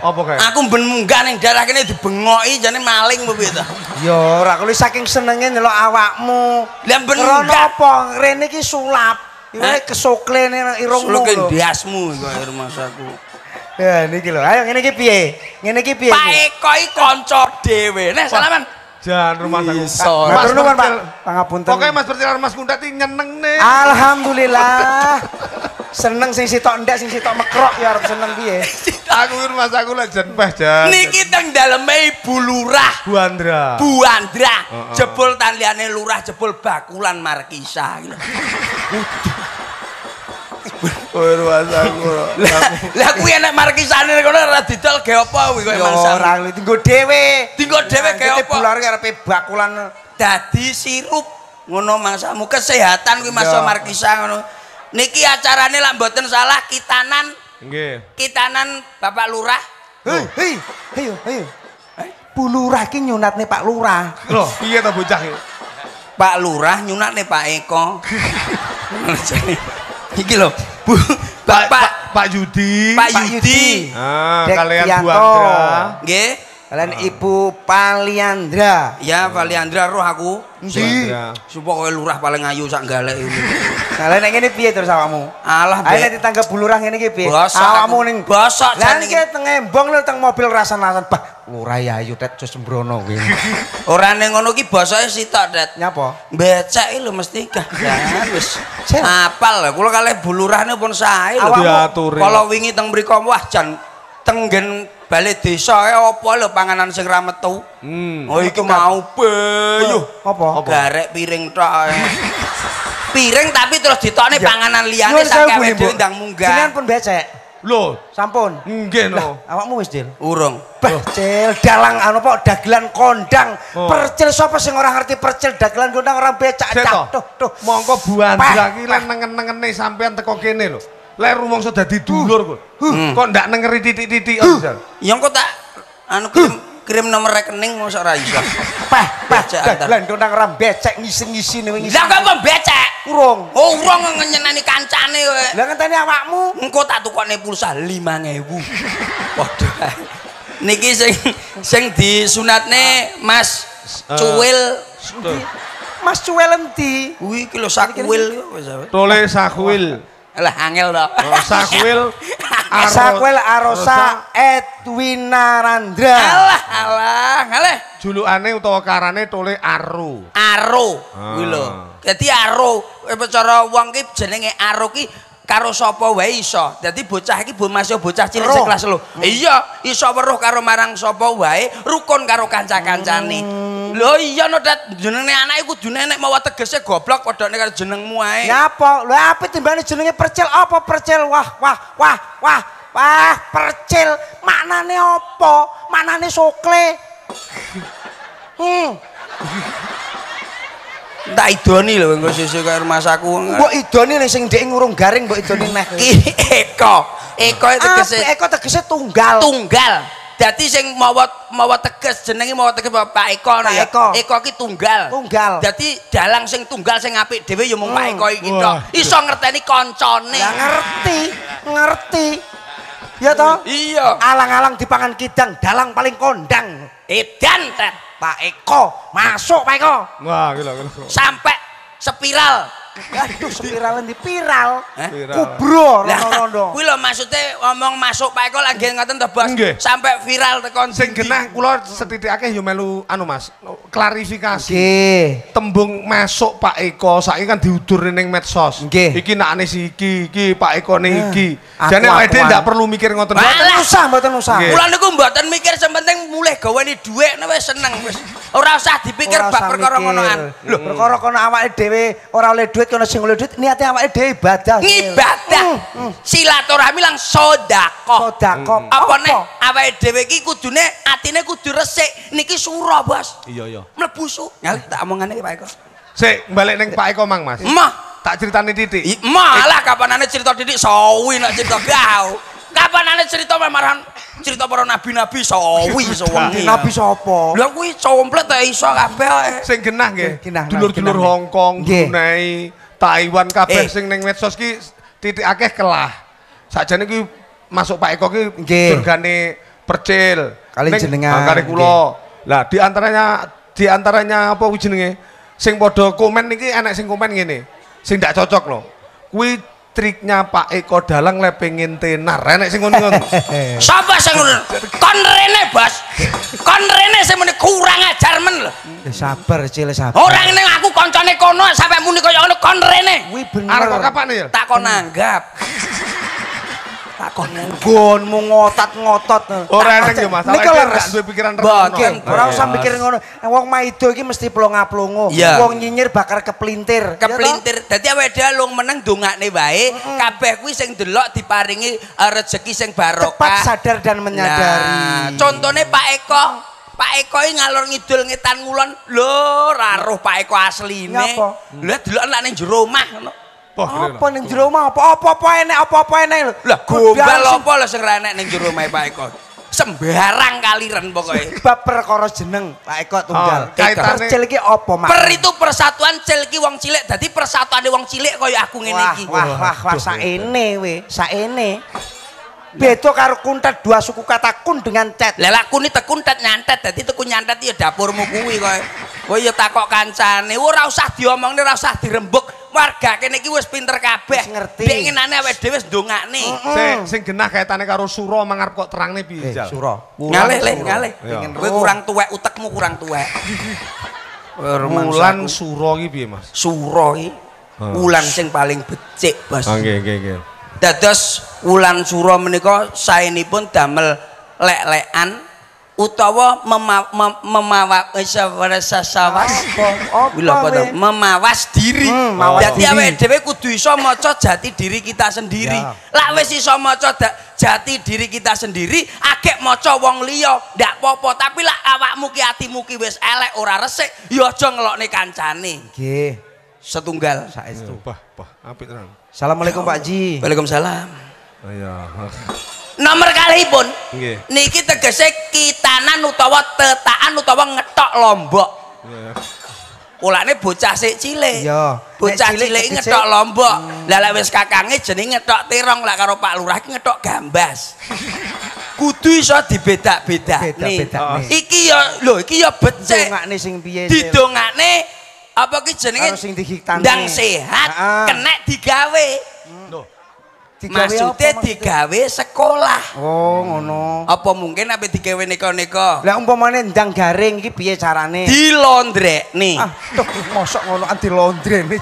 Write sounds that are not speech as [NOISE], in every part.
apa kayak? aku ben munggah yang darah ini dibengoki jane maling apa itu? ya orang kalau saking senengnya nyelok awakmu yang ben munggah karena apa? Rene ini sulap ini eh? kesokle ini irungmu sulap yang diasmu itu air ya ini gila ayo ini piye ini piye Pak Eko ini konco dewe nih salaman jangan rumah sakit. Iya, sorry. Mas nuwun Pak. Pangapunten. Pokoke Mas Mas Kundat iki nyeneng nih. Alhamdulillah. seneng sing sitok ndak sing sitok mekrok ya harus seneng piye. [LAUGHS] aku rumah aku lek jan peh jan. Niki teng daleme Ibu Lurah. Bu Andra. Bu Andra. Uh -uh. tan lurah jebol bakulan markisa. Lah kuwi enek markisane kono ora didol ge apa kuwi kowe ya mangsa. Ora tinggo dhewe. Tinggo dhewe nah, ge opo. Bular karepe bakulan dadi sirup ngono mangsamu kesehatan kuwi Mas ya. Markisa ngono. Niki acarane lak mboten salah kitanan. Nggih. Kitanan Bapak Lurah. Hei, hei, ayo, ayo. Bu Lurah ki nyunatne Pak Lurah. Loh, piye ta bocah iki? Pak Lurah nyunatne Pak Eko. [LAUGHS] Iki lho, pak Bapak Pak Yudi. Pak Yudi. Ah, kalian Bu Anggra. Nggih. Kalian uh. Ah. Ibu Paliandra. Ya, Paliandra roh aku. Endi? Supaya kowe lurah paling ayu sak galek ini. Kalian [LAUGHS] nah, nek ngene piye terus awakmu? Alah, Ayo nek ditangkep bulurah ngene iki piye? Awakmu ning basa jan iki teng embong lho teng mobil rasan-rasan. Bah, lurah ayu tet jos sembrono kuwi. [LAUGHS] Ora ning ngono ki basane sitok, Tet. Nyapa? Becek lho mesti gah. [LAUGHS] Wis. Apal lho kula kalih bulurahne pun sae lho. Diaturi. Kalau wingi teng mriku wah jan tenggen balik desa ae apa lho panganan sing ra metu. Hmm. Oh iku mau beuh. Apa? Garek piring tok [LAUGHS] Piring tapi terus ditokne panganan liyane sak kewe ndang munggah. Jenengan pun becek. Lho, sampun. Nggih lho. Awakmu wis dil? Urung. Becil dalang anu pok dagelan kondang. Oh. Percil sapa sing ora ngerti percil dagelan kondang ora becak cah. toh! tuh. Monggo buandra ki lan nengen-nengene sampean teko kene lho. Lek rumong sudah dulur kok. Hmm. Hmm. Kok ndak nengeri titik-titik hmm. yang Ya engko tak anu kirim kirim nomor rekening mosok ora iso. [LAUGHS] Pah, pah cek Lah ndok nang ram becek ngisi-ngisi ngisi. Lah kok becek? Urung. Oh, urung ngenyeneni kancane kowe. Lah ngenteni awakmu. Engko tak tukokne pulsa 5000. [LAUGHS] Waduh. Niki sing sing disunatne Mas eh. Cuil. Mas Cuil endi Kuwi iki lho Tole sakwil. Alah, angel to. Rosa Kuil. Rosa Kuil Arosa Edwina Randra. Alah, alah, alah. Julukane utawa karane tole Aru. Aru. Ah. Kuwi lho. Dadi Aru eh, cara wong ki jenenge Aru ki karo sapa wae iso. Dadi bocah iki bu masih bocah cilik kelas lho. Hmm. Iya, iso weruh karo marang sapa wae, rukun karo kanca-kancane. Hmm. Lho iya no Dad, anak anake kudu nenek mawa tegese goblok padhone karo jenengmu ae. Napa? Lho apa timbane jenenge percil apa percil? Wah, wah, wah, wah. Wah, percil maknane apa? Maknane sokle. [LAUGHS] hmm. Tak idoni lho engko sesuk karo masaku. Mbok idoni ning sing ndek ngurung garing mbok idoni neh Eko. Eko e tegese Eko tegese tunggal. Tunggal. Dadi sing mawa mawa teges jenenge mawa teges Pak Eko nek Eko. Eko ki tunggal. Tunggal. Dadi dalang sing tunggal sing apik dhewe ya mung Pak Eko iki hmm. tok. Iso ngerteni kancane. Lah ngerti, ngerti. Ya toh? Iya. Alang-alang dipangan kidang, dalang paling kondang. Edan ta. Pak Eko masuk Pak Eko. Wah, gila, Sampai spiral Aduh, spiral nanti eh? viral, kubro, rondo-rondo. Kuwi lho maksude ngomong masuk Pak Eko lagi ngoten to, Bos. Sampai viral tekan sing genah kula setitik yo melu anu Mas, klarifikasi. Nggih. Tembung masuk Pak Eko saiki kan diudur ning medsos. Iki nak ne iki, iki Pak Eko ne eh, iki. Jane wede ndak perlu mikir ngoten. Mboten usah, mboten usah. Kula niku mboten mikir sementing mulih gaweni dhuwit nek wis seneng wis. Ora usah dipikir bab perkara ngonoan. Lho, perkara kono awake dhewe ora oleh kono sing oleh duit niatnya awake dhewe ibadah. Ibadah. Mm, mm. Silaturahmi lang sedekah. Sedekah. Mm. Apa nek awake dhewe iki kudune atine kudu resik. Niki surah Bos. Iya, iya. Mlebu su. tak ya, tak omongane Pak Eko. Sik, balik ning Pak Eko Mang, Mas. Mah, tak ceritani titik. Malah kapanane cerita titik sawi Nak cerita gau. Kapanane cerita marahan cerita para nabi-nabi sawi sawi Nabi iya. sapa? Lha kuwi complet ta iso kabeh. Sing genah nggih. Dulur-dulur Hongkong, Brunei, Taiwan kabeh eh. sing ning medsos ki titik akeh kelah. Sakjane ki masuk Pak Eko ki surgane percil. Kali jenengan. Kali kula. Lah di antaranya di antaranya apa jenenge? Sing padha komen niki enek sing komen ngene. Sing ndak cocok loh. Kuwi triknya Pak Eko dalang le pengen tenar renek sing ngono ngono [LAUGHS] sapa sing kon rene bos kon rene sing muni kurang ajar men lho sabar cile sabar ora ngene aku koncane kono sampe muni kaya ngono kon rene kuwi bener arep ya tak kon anggap kon nggonmu ngotot-ngotot ora enak yo masalah iki gak duwe pikiran rono ora usah mikir ngono eh, wong maido iki mesti plonga-plongo wong nyinyir bakar keplintir keplintir dadi awake dhewe lung meneng dongakne wae kabeh kuwi sing delok diparingi eh, rezeki sing barokah cepat sadar dan menyadari contohnya Pak Eko Pak Eko ini ngalor ngidul ngitan ngulon lho raruh Pak Eko asli ini lho delok anak ini jerumah apa neng jero omah apa-apa enek apa-apa enek lho. Lah gombal apa lho sing enek ning jero omah Pak Eko. Sembarang kaliren pokoknya. [LAUGHS] Sebab perkara jeneng Pak Eko tunggal. Oh, ah, kaitane iki apa mak? Per itu persatuan cil iki wong cilik dadi persatuane wong cilik kaya aku ngene iki. Wah, wah, wah, saene we, saene. Beda karo kuntet dua suku kata kun dengan cet. Lah aku ni tekun tet nyantet dadi kun nyantet ya dapurmu kuwi kowe. Kowe ya takok kancane, ora usah diomongne, ora usah dirembuk warga kene iki wis pinter kabeh. Ngerti. Pengenane awake dhewe wis ndongakne. Sing sing genah kaitane karo sura mangarep kok terangne piye, eh, Jal? Sura. Ngalih, Le, ngalih. Iya. Kowe kurang tuwek, utekmu kurang tuwek. [LAUGHS] Wulan sura iki piye, Mas? Sura iki wulan sing paling becik, Bos. Ah, nggih, nggih, nggih. Dados wulan sura menika saenipun damel lek-lekan utawa memawas eh, sawas ah, apa memawas diri dadi hmm, awake dhewe kudu iso maca jati diri kita sendiri lak wis iso maca jati diri kita sendiri akeh maca wong liya ndak apa tapi lak awakmu ki atimu ki wis elek ora resik ya aja ngelokne kancane nggih setunggal saestu bah eh, bah apik tenan assalamualaikum pak ji waalaikumsalam oh, ayo [LAUGHS] nomor kali pun yeah. niki tegese kitanan utawa tetaan utawa ngetok lombok yeah. ulane bocah sik cilik yeah. bocah cilik ngetok lombok lha mm. lek wis kakange jeneng ngetok terong lek karo Pak Lurah ngetok gambas [LAUGHS] kudu iso dibedak bedak beda, -beda. Oh. iki ya lho iki ya becek didongakne sing piye didongakne apa ki jenenge ndang sehat kena digawe Maksudnya digawe sekolah. Oh, ngono. Apa mungkin apa digawe neko-neko? Lah umpamane ndang garing iki piye carane? Dilondrekne. Ah, mosok ngono anti ah, londrene.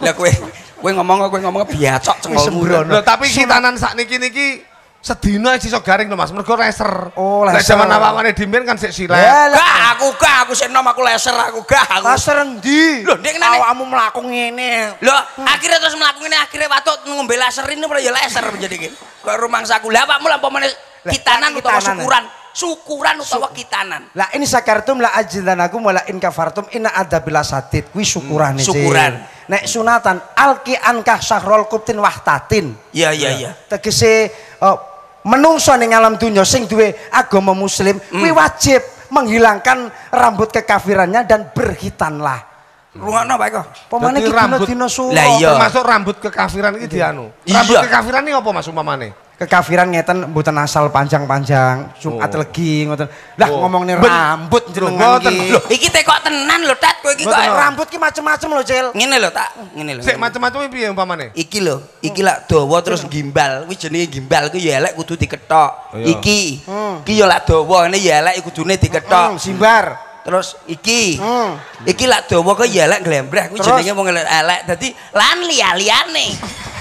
Lah kowe kowe ngomong kowe ngomong biacok cengkolmu. Lah tapi sitanan sak niki niki aja so garing to Mas, mergo laser. Oh, laser. mana jaman mana Dimin kan sik silet. Gak aku gak aku sik nom aku laser aku gak aku. Laser endi? dia kenapa? nene awakmu mlaku ngene. hmm. akhirnya terus melakukan ngene akhirnya watuk ngombe laser ini ya laser menjadi kalau rumah saku, Lah awakmu lah pomane kitanan utawa syukuran. Syukuran utawa kitanan. Lah ini sakartum lah la aku wala in kafartum inna adabilah sadid. Kuwi syukuran hmm, Syukuran. Nek sunatan alki ankah sahrol kuptin wahtatin. Iya iya iya. Tegese uh, menungso ning alam dunia sing duwe agama muslim mm. kuwi wajib menghilangkan rambut kekafirannya dan berhitanlah hmm. Ruangnya apa itu? Pemane rambut dina suwa. Iya. Termasuk rambut kekafiran iki dianu. Iya. Rambut kekafiran ini apa Mas umpamane? kekafiran ngeten mboten asal panjang-panjang Jumat oh. legi ngoten. Lah oh. ngomongne rambut jenengan iki. iki teh kok tenan lho, Tat. Kowe iki kok rambut ki macem-macem lho, Cil. Ngene lho, tak. Ngene lho. Sik macem-macem piye umpamane? Iki lho, iki lak dawa terus gimbal. Kuwi jenenge gimbal ku ya elek kudu diketok. Oh, iya. Iki. Hmm. Iki ya lak dawa, ngene ya elek ya kudune diketok. Hmm, simbar. terus iki hmm. iki lak dawa kok ya lak glembreh kuwi jenenge wong elek dadi lan liya-liyane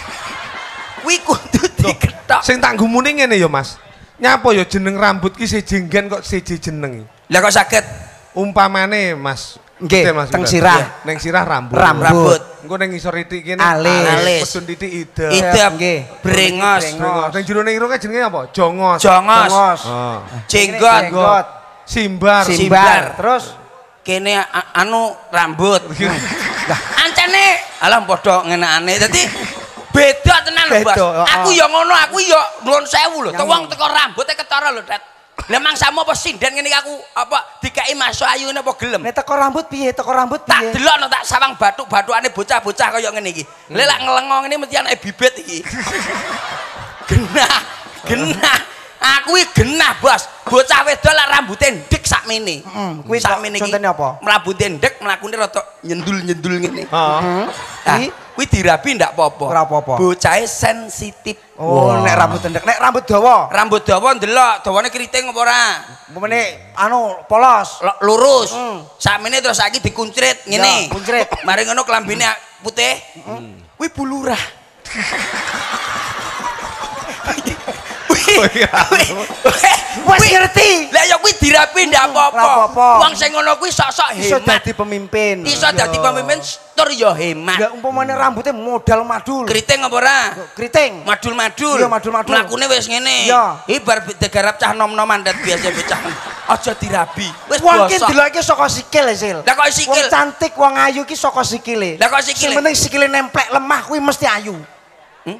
[LAUGHS] kuwi kudu diketok tak sing tanggung muni ngene ya Mas. Nyapa ya jeneng rambut ki siji jenggen kok siji jeneng. Lah kok sakit umpamane Mas Nggih, teng sirah. Neng sirah rambut. Rambut. rambut. Engko neng ngisor iki kene. Alis. Pesun titik ide. Ide nggih. Brengos. Neng jero neng irunge jenenge apa? Jongos. Jongos. Ah. Ah. Jenggot. Jenggot. Simbar. Simbar. Terus kene anu rambut. [LAUGHS] Lah ancene alam padha ngenaane. Dadi beda tenan lho Bos. Aku ya ngono, aku ya nuwun sewu lho. Wong teko rambuté e ketara lho, Dad. Lah mangsamu apa sinden ngene aku apa dikaei masuk ayune apa gelem? Nek teko rambut piye? Teko rambut piye? Tak delokno tak sawang batuk-batukane bocah-bocah kaya ngene iki. Hmm. Lek lak ngelengo ngene mesti anake bibit iki. Genah, genah. Aku iki genah, Bos. Bocah wedok lak rambuté ndik sak mene. Heeh. Hmm, hmm. Kuwi sak mene iki. Contone apa? Rambuté ndik mlakune rada nyendul-nyendul ngene. Heeh. Nah, kuwi dirabi ndak apa-apa. Ora apa-apa. sensitif. Oh, nek rambut cendek, nek rambut dawa. Rambut dawa ndelok dawane keriting apa ora? Mene anu polos. lurus. Mm. Sakmene terus saiki dikuncrit ngene. Ya, kuncrit. Mari ngono klambine putih. Heeh. Hmm. Kuwi bulurah. [LAUGHS] Wis ngerti. Lah ya kuwi dirapi ndak apa-apa. Wong sing ngono kuwi sok-sok hemat. Iso dadi pemimpin. Iso dadi pemimpin tur ya hemat. Lah umpamane rambutnya modal madul. Kriting apa ora? Kriting. Madul-madul. Iya madul-madul. Lakune wis ngene. Iya. Iki bar digarap cah nom-noman dan biasa pecah. Aja dirabi. Wis bosok. Wong ki delokake saka sikil, ya, Sil. Lah kok sikil? Wong cantik, wong ayu ki saka sikile. Lah kok sikile? Sing penting sikile nemplek lemah kuwi mesti ayu. Hmm?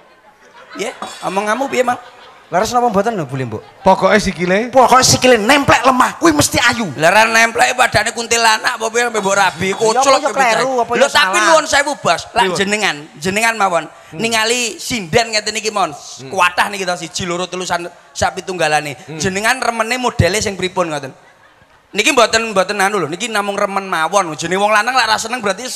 Piye? Yeah. Omong kamu piye, Mang? Laras napa mboten lho Bulimbo? Pokoke sikile. Pokoke sikile nemplek lemah, kuwi mesti ayu. Lah ra nempleke badane kuntilanak apa piye mbok rabi kuculuk kepiye. Lho tapi nuwun sewu Bas, lak jenengan, jenengan mawon hmm. ningali sinden ngene iki mon. Hmm. Kuwatah niki to siji loro telusan sak pitunggalane. Hmm. Jenengan remene modele sing pripun ngoten? Niki mboten mboten anu lho, niki namung remen mawon. Jenenge wong lanang lak ra seneng berarti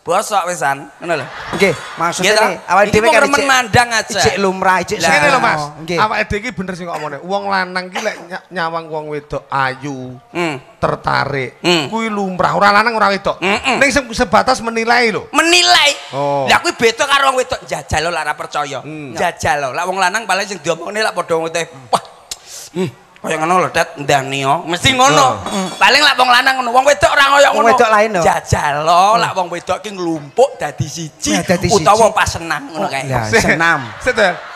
bosok pesan ngono lho nggih maksud e awake dhewe kan remen mandang aja cek lumrah cek ngene lho mas awake dhewe iki bener sing ngomongne wong lanang ki lek nyawang wong wedok ayu hmm. tertarik hmm. kuwi lumrah ora lanang ora wedok ning sebatas menilai lho menilai oh. lha kuwi beda karo wong wedok jajal lho lara percaya hmm. jajal lho lek wong lanang paling sing diomongne lek padha wedok wah kaya ngono lho tet ndanio mesti ngono hmm. paling lak wong lanang ngono wong wedok ora kaya ngono jajalo lain hmm. lak wong wedok ki nglumpuk dadi siji utawa pas senam ngono kae senam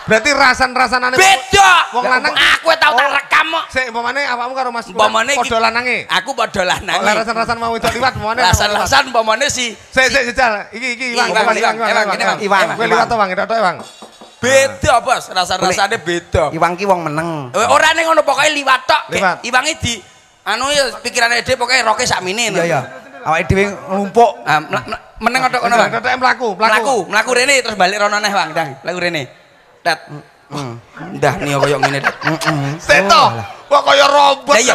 berarti rasan-rasanane -rasan beda wong lanang aku tau tak oh. rekam kok sik umpamane apamu karo mas umpamane padha lanange aku padha oh, lanange oh, rasan-rasan mau itu liwat umpamane [LAUGHS] rasan-rasan umpamane si sik sik jajal iki iki iwang iwang iwang iwang iwang iwang iwang iwang iwang iwang iwang iwang beda bos rasa-rasanya beda iwang ki wong meneng eh, orang ini ngono pokoknya liwat tok iwang di anu ya pikirannya dia pokoknya roke sak mini iya iya awak itu ngelumpuk ah, meneng atau ngono bang tetep melaku melaku melaku rene terus balik rono neh bang dang rene dat hmm. dah nih koyok ngene dat hmm, hmm. seto oh, wah koyok robot hei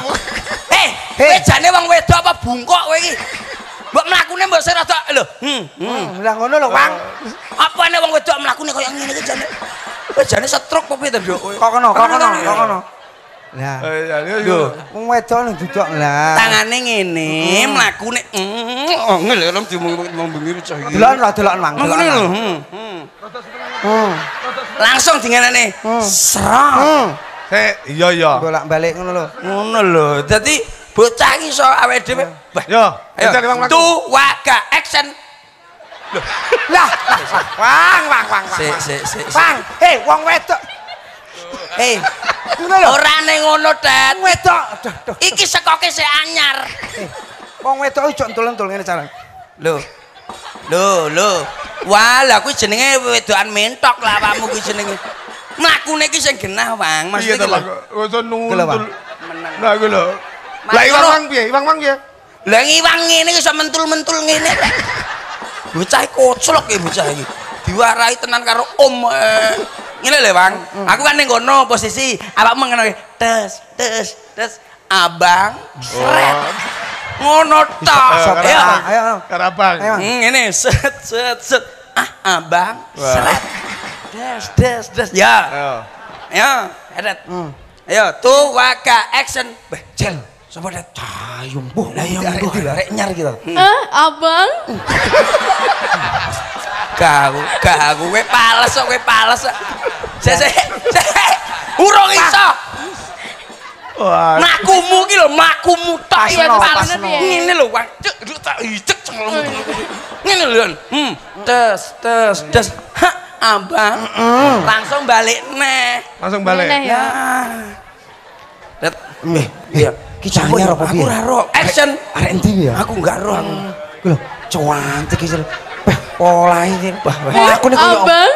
[LAUGHS] eh, eh. wejane wong wedok apa bungkok wegi Mbok mlakune mbok sira tok. Lho, hmm. Hmm, hmm ngono lho, Kang. Eh, Apane wong wedok mlakune kaya ngene iki jane. Wis eh, jane setruk opo piye to, Kok kono, kok kono, kok kono. Lah. Lho, eh, wong wedok nang duduk lah. Tangane ngene, hmm. mlakune. Oh, ngelem dimung bengi cah iki. Delan lah delan mang. Ngene lho, hmm, hmm. Langsung dingenene. Hmm. Serong. Hmm. Sik, iya iya. Bolak-balik ngono lho. Ngono lho. Dadi bocah iso awake dhewe. Yo. Tuwaga action. Lah. Wang wang wang. Sik sik sik. Wang, he wong wedok. Hei. Ora ning ngono, Dad. Wedok. Iki sekoke sik anyar. Wong wedok ojo ndol-ndol ngene cara. Lho. Lho, lho. Wala kuwi jenenge wedokan mentok lah awakmu kuwi jenenge. Mlakune iki sing genah, Wang. Maksudku. Iya, Pak. Ojo nuntul. Lah kuwi lho. lah iwang mang piye iwang mang piye ya? lah iwang ngene iso mentul-mentul ngene bocah koclok ya bocah iki diwarai tenan karo om eh. ngene lho bang aku kan ning kono posisi awakmu ngene tes tes tes abang sret oh. ngono eh, ta ya ayo karo abang mm, ngene set set set ah abang sret des des des ya oh. ya edet mm. ayo tuh waka action bejel Sampai ada tayung. Bu, lah yang bu, rek nyar gitu. Eh, abang. Gagu, gagu, gue pales gue pales Saya, saya, saya, urung iso. Makumu gitu, lho, makumu tok iki pales. Ini lho, Wang. Cuk, tak ijek celeng. Ini lho, hmm, tes, tes, tes. Hah, abang. Langsung balik nih. Langsung balik. Nah. Ya. Lihat. Iya. Kita punya ya, Aku ora iya. Action. Arek endi ya? Aku enggak ro ya, eh, aku. Lho, cuantik iki. Wah, polahe iki. Wah, aku nek koyo ya, Abang.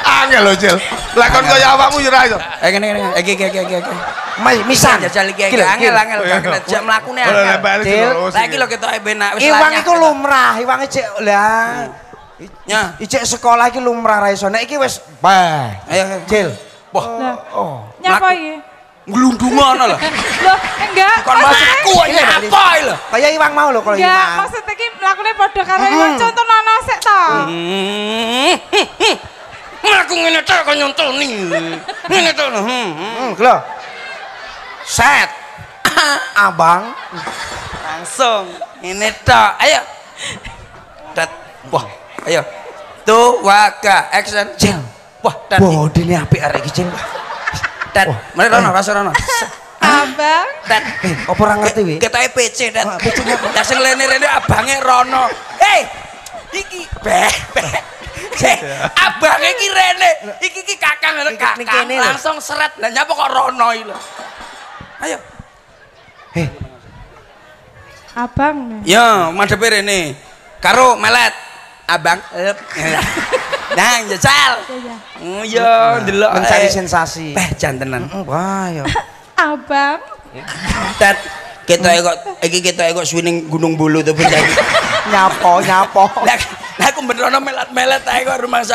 [LAUGHS] Angel lho, Cil. Lah kon koyo awakmu yo ora iso. Eh ngene ngene. Iki iki iki iki. Mai misan. Jajal iki iki angel angel gak kena jam mlakune angel. Cil, lah iki lho ketoke benak wis Iwang iku gitu. lumrah, iwange cek lah. Ya. Ijek sekolah iki lumrah ra iso. Nek iki wis bah. Ayo, Cil. Wah. Oh. oh. Nyapa iki? Ngelundungan lah. Loh, enggak. Bukan maksudku ini iya, apa lho. Kayak iwang mau loh kalau iwang. Enggak, maksudnya ini lakune padha karena iwang contoh nono sik to. Mm-hmm. Aku ngene kan kok nih. Ngene tau. Hmm, hmm. Mm, lho. Set. [COUGHS] Abang. Langsung. Ini tau. Ayo. Dat. Wah, ayo. Tuh, waka, action, jeng. Wah, dat. Wah, ini api arah iki jeng. Wah dan mana rono, eh. rasa rono. Abang. dan eh, Apa orang ngerti wi? Ketoke PC dat. PC ngapa? sing lene-lene abange rono. Hei. Eh, iki beh. Cek, iya. abange iki rene. Iki iki kakang kakang. Langsung seret. dan nyapa kok rono iki Ayo. Hei. Abang. Ya, madhepe rene. Karo melet. Abang. [LAUGHS] Nang jajal. Iya, iya, iya. Oh, iya, ndelok mencari sensasi. Peh jantenan. Wah, mm, ya. [LAUGHS] Abang. Tet kita kok iki kita kok swining Gunung Bulu tuh ben [LAUGHS] nyapo nyapo. nah aku berdoa melat-melat, saya ke rumah sakit.